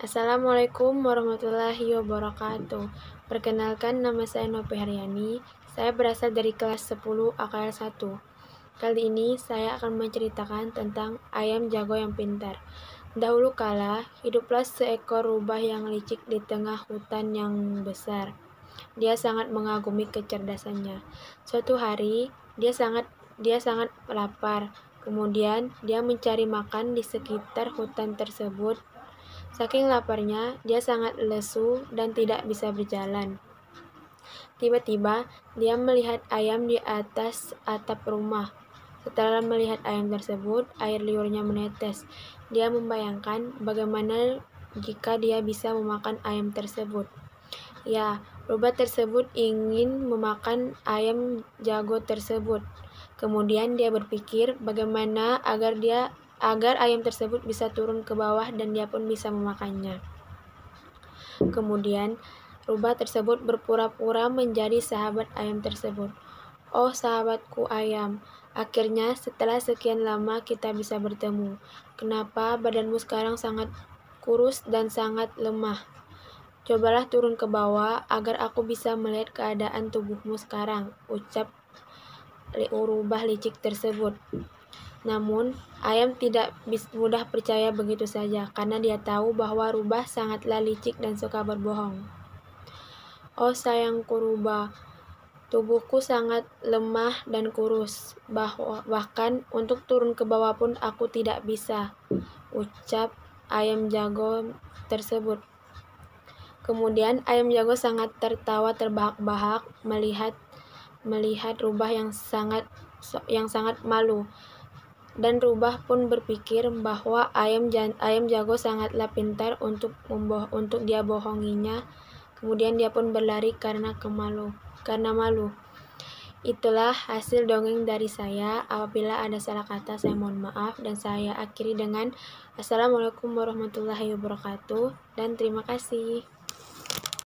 Assalamualaikum warahmatullahi wabarakatuh. Perkenalkan nama saya Nopi Haryani. Saya berasal dari kelas 10 AKL 1. Kali ini saya akan menceritakan tentang ayam jago yang pintar. Dahulu kala, hiduplah seekor rubah yang licik di tengah hutan yang besar. Dia sangat mengagumi kecerdasannya. Suatu hari, dia sangat dia sangat lapar. Kemudian, dia mencari makan di sekitar hutan tersebut Saking laparnya, dia sangat lesu dan tidak bisa berjalan. Tiba-tiba, dia melihat ayam di atas atap rumah. Setelah melihat ayam tersebut, air liurnya menetes. Dia membayangkan bagaimana jika dia bisa memakan ayam tersebut. Ya, Robot tersebut ingin memakan ayam jago tersebut. Kemudian dia berpikir bagaimana agar dia agar ayam tersebut bisa turun ke bawah dan dia pun bisa memakannya. Kemudian, rubah tersebut berpura-pura menjadi sahabat ayam tersebut. Oh sahabatku ayam, akhirnya setelah sekian lama kita bisa bertemu. Kenapa badanmu sekarang sangat kurus dan sangat lemah? Cobalah turun ke bawah agar aku bisa melihat keadaan tubuhmu sekarang, ucap rubah licik tersebut. Namun, ayam tidak mudah percaya begitu saja karena dia tahu bahwa rubah sangatlah licik dan suka berbohong. Oh sayangku rubah, tubuhku sangat lemah dan kurus, bahwa bahkan untuk turun ke bawah pun aku tidak bisa, ucap ayam jago tersebut. Kemudian ayam jago sangat tertawa terbahak-bahak melihat melihat rubah yang sangat yang sangat malu dan Rubah pun berpikir bahwa ayam ayam jago sangatlah pintar untuk memboh untuk dia bohonginya. Kemudian dia pun berlari karena kemalu, karena malu. Itulah hasil dongeng dari saya. Apabila ada salah kata, saya mohon maaf dan saya akhiri dengan Assalamualaikum warahmatullahi wabarakatuh dan terima kasih.